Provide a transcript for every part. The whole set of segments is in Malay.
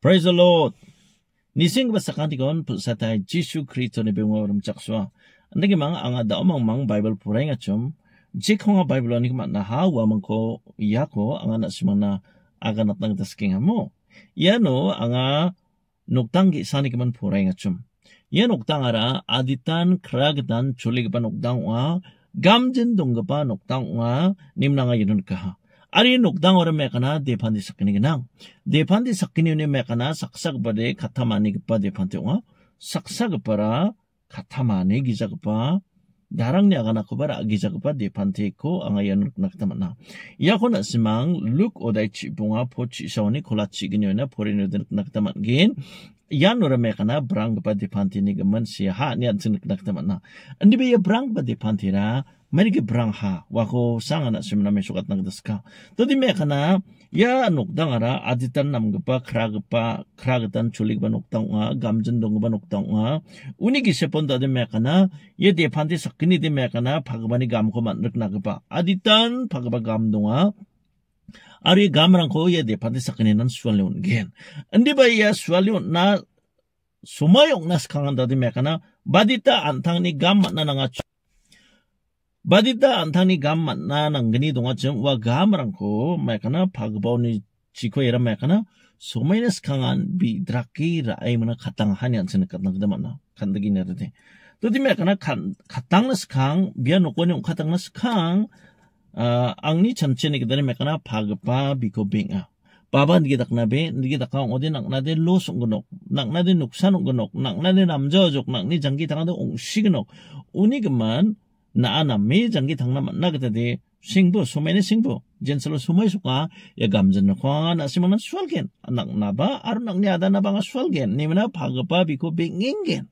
Praise the Lord. Nising ba sa kantikon po sa tayo Jesus Christ ni Bimwa Warum Chakswa. Ang naging mga ang ada mang mang Bible po rin at yung jika nga Bible ni kumat na hawa man ya ko yako ang anak si mga aganat ng tasking mo. Yan o ang nuktang gisani kaman po rin at yung yan nuktang ara aditan kragdan chulig pa nuktang wa gamjin dong ka pa nuktang wa nim na nga yun ka ha. 아리 녹당어로 메가나 대판디 섞기니 그냥 대판디 섞기니 운에 메가나 삭삭바데 가타마니 급바 대판디 와 삭삭바라 가타마니 기자급바 나랑 야가나 그바라 기자급바 대판디 코 앙아 연 낙타마나 야코나 시망 룩 오다이치 봉아 포치 샤오니 콜라치기니 운에 포리니드 낙타만긴 야노라 메가나 브랑바 대판디니 그먼 시하 니안 쓰는 낙타마나 안디베 야 브랑바 대판디라 మేరిగ 브랑하 와고 సాంగ్ 심나메 సుఖత నగదస్కా తదిమే ఖన యా నొక్ దగర అదితన్ నమ్ గప ఖ్రాగప 녹당아 జులిగ బనొక్ తౌంగ గమ్జన్ దొంగ బనొక్ తౌంగ ఉనిగి సెపొన్ దదమే ఖన యదిపంది సకిని దమే ఖన భగవని గమ్ కో మన్దొత్ నాగప అదితన్ భగవ గమ్ దొంగ ఆర్ య గమ్ రం కో యదిపంది సకిని నన్ Badita antani gam na nanggani donga cem wa gam rangko mekana pagabau ni chiko era mekana somaines kangan bi draki rai mana katang hanian sene katang kita mana kandagi nere de. Tadi mekana katang nas kang biar nukoni ung katang nas kang angni chamche ni kita mekana pagapa biko benga. Baba nige takna be nige takka ong ode nakna de los ong genok nakna de nuksan ong genok nakna de namja ojok nakni jangki tangade ong shi genok. Uni geman 나나 미장기 당나 만나게데 싱부 소메네 싱부 젠슬로 소메수가 예 감전나 콩아나 시마나 수얼겐 낙나바 아르낙니 아다나방아 수얼겐 니미나 파그바 비코 빙잉겐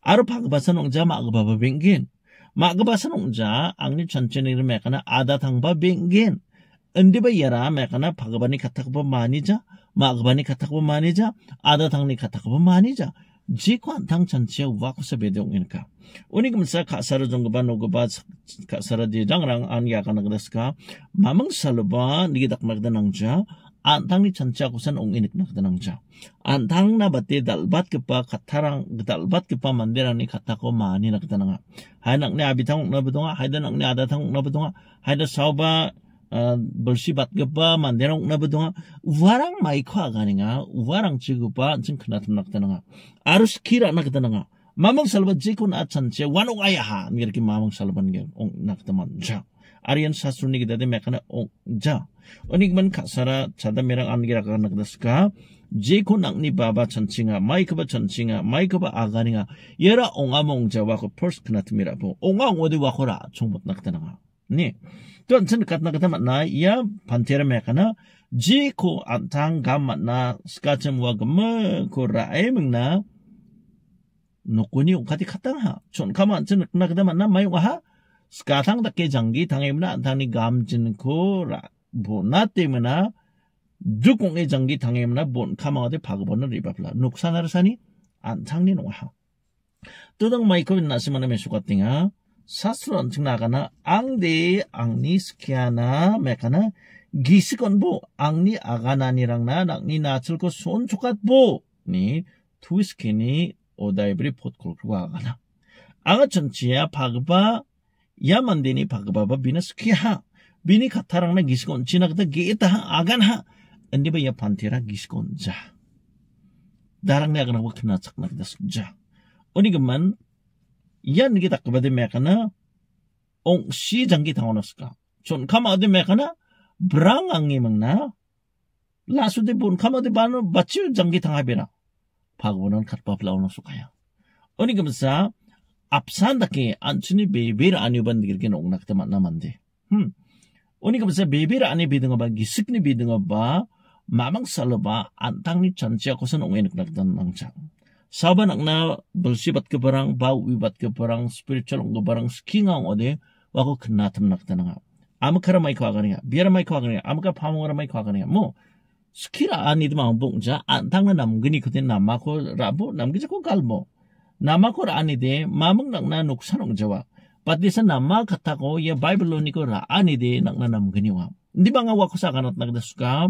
아르 파그바선 옹자 마그바바 빙겐 마그바선 옹자 앙니 천천히 메카나 아다 당바 빙겐 언디바 예라 메카나 파그바니 카타그바 마니자 마그바니 카타그바 마니자 아다 당니 카타그바 마니자 ji kwan tang chan chiao wa ko sa bedong in ka uni kum sa kha sar jong ba no go ba kha sar di dang rang an ya kan gres ka mamang saluba ni dak mag da nang cha an tang ni chan cha ko san ong in nak da nang cha an tang na bate dal bat ke pa kha tharang dal bat ke pa mandira ni kha ta ko ma ni nak da nang ha nak ne abi tang na bu tong ha da nak ne ada tang na bu tong ha da sa ba 벌시받게바 만드는 나부동아 우아랑 마이크아가니가 우아랑 지급바 증크나트나크다나가 아르스키라나크다나가 마몽살바 지군 아찬체 와노가야하 이렇게 마몽살바는게 옹나크다만자 아리안 사수니기 대대 메카나 옹자 어니그만 카사라 차다메랑 안기라가나크다스카 지코 낙니 바바 천칭아 마이크바 천칭아 마이크바 아가니가 여러 옹아몽자와 그 퍼스크나트미라 보 옹아 어디 와코라 총못 낙다나가 네. 또한 천 같은 것 같나 이야 반테르 메카나 지코 안탕 감마나 스카첨 와금마 고라에 먹나 노코니 오카티 카탕하 촌 가만 천 같나 그다 만나 마이 와하 스카탕 다케 장기 당에나 안타니 감진 코라 보나 때문에 주공의 장기 당에나 본 카마데 바그버는 리바플라 녹사나르사니 안창니 노하 또등 마이크 빛나시만의 매수 같은가 sastron chingna kana ang de ang ni skiana mekana gisikon bo ang ni agana ni rangna nak ni nachul ko son chukat bo ni twiskini odaibri potkol ku agana anga chonchia phagba yamandini phagba ba bina skiha bini khatarangna gisikon china kata geta ha, agana ha, andi ba ya pantira gisikon ja darangna agana wakna chakna kata ja oni geman 이한 게다 그바데 메카나 옹 시장기 당원었을까 전 카마데 메카나 브랑앙이 먹나 라수데 본 카마데 바노 바치우 장기 당합이라 파고는 갓밥라오노스카야 어니 금사 앞산다케 안춘이 베베르 아니오반 그렇게 농락때 만나만데 흠 어니 금사 베베르 아니 비등어바 기습니 비등어바 마망살로바 안당니 전체하고서 농에 늑락던 망장 Saban ang na bersifat ke barang bau ibat ke barang spiritual ke barang skingang ode wako kenatam nak tanang ha. Ama kara mai kwa kanya, biar mai kwa kanya, ama kara pamong mai kwa kanya. Mo skira an itu mah bung ja antang na namgini kute nama ko rabu namgini jago kalmo. Nama ko an ide mamung nak na nuksan ong jawa. Patisa nama kata ko ya Bible ni ko ra an ide nak na namgini wa. Di bangga wako sa kanat nak desuka.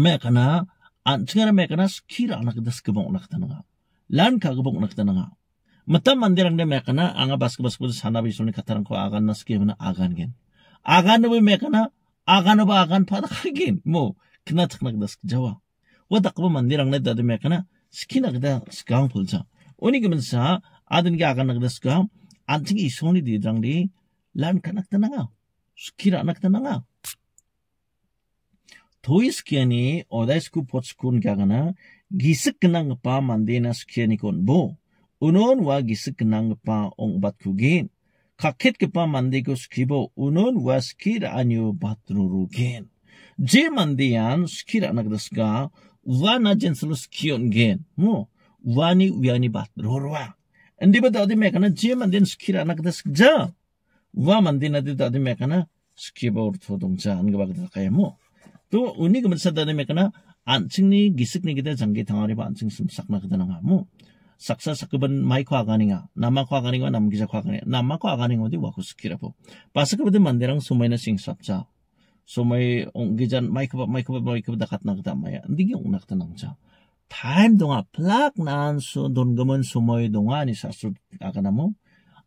Mekana Antara mereka nas kira anak das kebong nak tenaga. Lain kah kebong nak tenaga. Mata mandir anda mereka na anga bas ke bas pun sana bi sulit katakan ko agan nas kira mana agan gen. Agan nabi mereka na agan nabi agan pada kagin. Mo kena tak nak das jawa. Wadak bu mandir anda dah tu mereka na skin agda skam pulsa. Oni kemen sa adun ke agan nak das skam. Antingi isoni di dalam di lain kanak tenaga. Sekira anak tenaga. 토이스키아니 오다이스쿠 포츠쿤 가가나 기스크낭파 만데나스키아니콘 보 unon wa gisik nang pa ong bat kugin. Kakit ke pa mandi ko skibo unon wa skir anyo bat rurugin. Je mandi yan skir anak daska wa na jenselo skion gen. Mo, wa ni wia ni bat rurwa. Andi ba dadi mekana je mandi yan skir anak dask ja. Wa mandi na di dadi mekana skibo urtho dong ja. Anga bagda kaya mo. तो उनी गमत सदा ने मेकना आंचिंग नि गिसिक नि गिदा जंगे थांगारे बा आंचिंग सुम सखना गदा नङा मु सक्सा सकबन माइ खवा गानिङा नामा खवा गानिङा नाम गिजा खवा गानिङा नामा खवा गानिङा दि वाखु सखिराबो पासक बदे मन्देरां सुमैना सिंग सपचा सुमै ओंगिजन माइ खबा माइ खबा माइ खबा दखातना गदा माया दिगे उनाखता नङचा टाइम दङा प्लाक नान सु दोनगमन सुमै दङा नि सासु आगानामो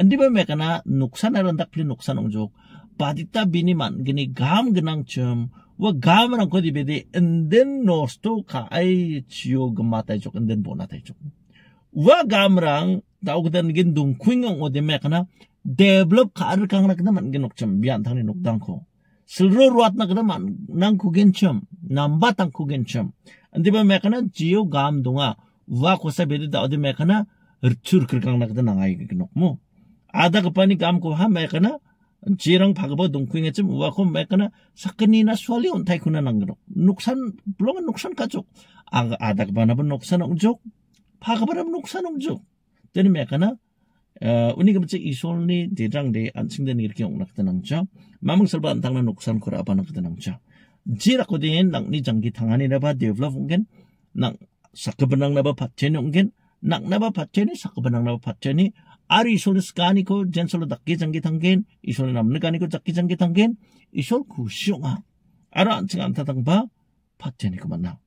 andiba mekana nuksan arandak pili nuksan ongjok padita biniman gini gam gnang chum wa gam rang ko dibede enden nosto ka ai chiyo gamata jok enden bonata jok wa gam rang daug dan gin dung kuingang ode mekana develop ka ar kang nak naman gin nokchum bian thani nokdang ko silro ruat nak naman nang ku gin chum namba tang ku gin chum andiba mekana jiyo gam dunga wa ko sa bede da ode mekana rchur kirkang nak da nangai gin nokmo 아다급하니 감고하 매거나 지랑 바가버 동킹에쯤 우와고 매거나 사건이나 수월이 온타이쿠나 난그노 녹산 블롱은 녹산 가족 아 아다급하나버 녹산 옹족 바가버람 녹산 옹족 때는 매거나 우니가 먼저 이솔니 대장대 안칭된 이렇게 옹락드낭죠 마몽설바 안당나 녹산 코라바나그드낭죠 지라코딘 낭니 장기 당안이라바 데블롭 옹겐 낭 사카버낭나바 파체니 옹겐 낭나바 파체니 사카버낭나바 파체니 ar isol skani ko jensol dakki jangi tanggen isol namne kani ko jakki jangi tanggen isol kusyonga ara anching anta tangba p a t e n i ko manna